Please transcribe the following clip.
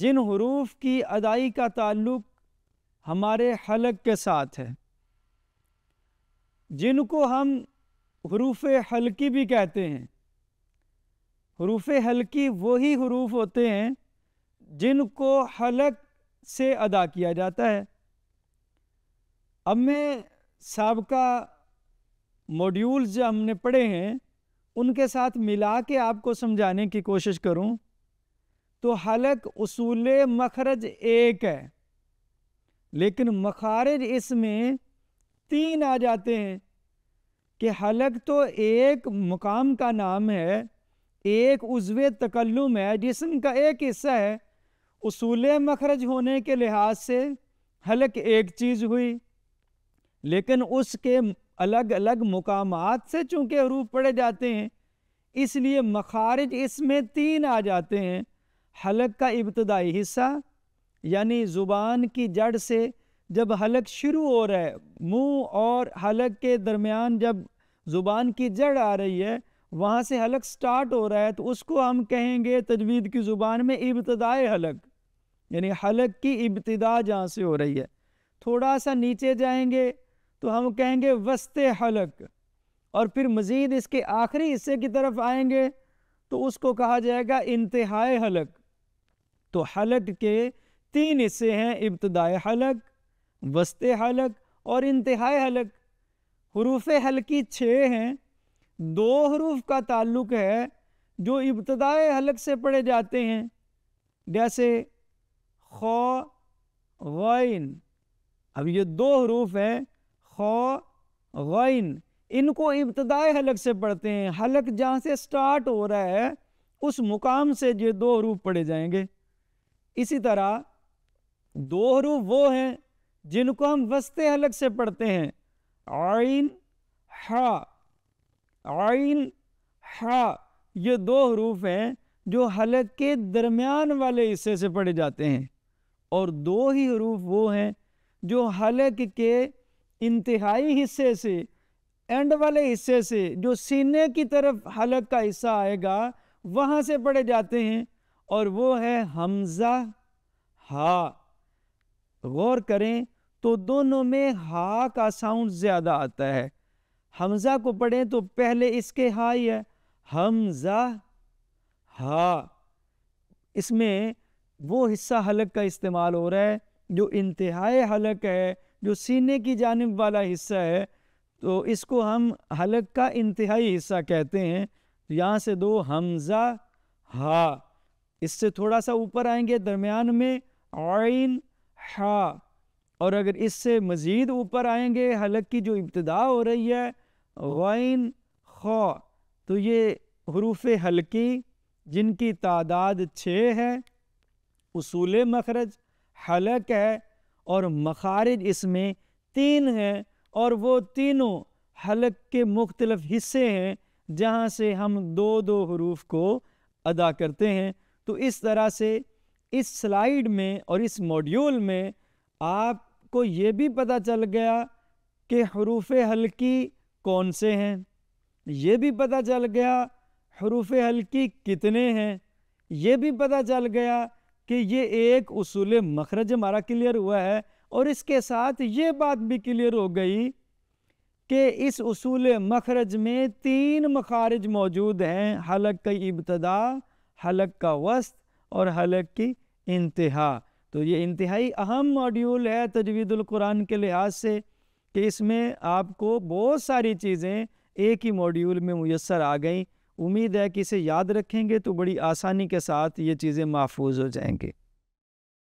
जिन हरूफ की अदाई का ताल्लुक हमारे हलक के साथ है जिनको हम हरूफ हल्की भी कहते हैं हरूफ हल्की वही हरूफ होते हैं जिनको हलक से अदा किया जाता है अब मैं सबका मॉड्यूल्स जो हमने पढ़े हैं उनके साथ मिला के आपको समझाने की कोशिश करूं तो हलक उसूल मखरज एक है लेकिन मखारज इसमें तीन आ जाते हैं कि हलक तो एक मुकाम का नाम है एक उजव तकल्लुम है जिसम का एक हिस्सा है उसूल मखरज होने के लिहाज से हलक एक चीज़ हुई लेकिन उसके अलग अलग मुकाम से चूँकि रूप पड़े जाते हैं इसलिए मखारज इसमें तीन आ जाते हैं हलक का इब्तदाई हिस्सा यानी ज़ुबान की जड़ से जब हलक शुरू हो रहा है मुंह और हलक के दरमियान जब ज़ुबान की जड़ आ रही है वहाँ से हलक स्टार्ट हो रहा है तो उसको हम कहेंगे तजवीद की ज़ुबान में इब्तदाई हलक यानी हलक की इब्तदा जहाँ से हो रही है थोड़ा सा नीचे जाएंगे तो हम कहेंगे वस्ते हलक और फिर मज़ीद इसके आखिरी हिस्से की तरफ आएंगे तो उसको कहा जाएगा इंतहाए हलक तो हलक के तीन हिस्से हैं इब्तदाई हलक वस्त हलक और इंतहा हलक हरूफ हलकी छः हैं दो हरूफ का ताल्लुक है जो इब्तदाई हलक से पढ़े जाते हैं जैसे खौ अब ये दो हरूफ हैं खौ इनको इब्तदाई हलक से पढ़ते हैं हलक जहाँ से स्टार्ट हो रहा है उस मुकाम से ये दो हरूफ पढ़े जाएंगे इसी तरह दोहरू वो हैं जिनको हम वस्ते अलग से पढ़ते हैं आइन हा आइन हा ये दो हरूफ हैं जो हलक के दरमियान वाले हिस्से से पढ़े जाते हैं और दो ही हरूफ वो हैं जो हलक के इंतहाई हिस्से से एंड वाले हिस्से से जो सीने की तरफ हलक का हिस्सा आएगा वहाँ से पढ़े जाते हैं और वो है हमज़ा हा गौर करें तो दोनों में हा का साउंड ज़्यादा आता है हमज़ा को पढ़ें तो पहले इसके हा ही है हमज़ा हा इसमें वो हिस्सा हलक का इस्तेमाल हो रहा है जो इंतहाई हलक है जो सीने की जानब वाला हिस्सा है तो इसको हम हलक का इंतहाई हिस्सा कहते हैं तो यहाँ से दो हमज़ा हा इससे थोड़ा सा ऊपर आएंगे दरमियान में आइन हा और अगर इससे मज़ीद ऊपर आएंगे हलक की जो इब्तदा हो रही है वाइन खा तो ये हरूफ हल्की जिनकी तादाद छः है उसूल मखरज हलक है और मखारज इसमें तीन हैं और वो तीनों हलक के मुख्तलफ़ हिस्से हैं जहाँ से हम दो दो हरूफ को अदा करते हैं तो इस तरह से इस स्लाइड में और इस मॉड्यूल में आपको ये भी पता चल गया कि हरूफ हल्की कौन से हैं ये भी पता चल गया हरूफ हल्की कितने हैं ये भी पता चल गया कि ये एक उसूल मखरज हमारा क्लियर हुआ है और इसके साथ ये बात भी क्लियर हो गई कि इस उसूल मखरज में तीन मखारज मौजूद हैं हलक की इब्तदा हलक का वस्त और हलक की इंतहा तो ये इंतहाई अहम मॉड्यूल है कुरान के लिहाज से कि इसमें आपको बहुत सारी चीज़ें एक ही मॉड्यूल में मैसर आ गई उम्मीद है कि इसे याद रखेंगे तो बड़ी आसानी के साथ ये चीज़ें महफूज हो जाएंगी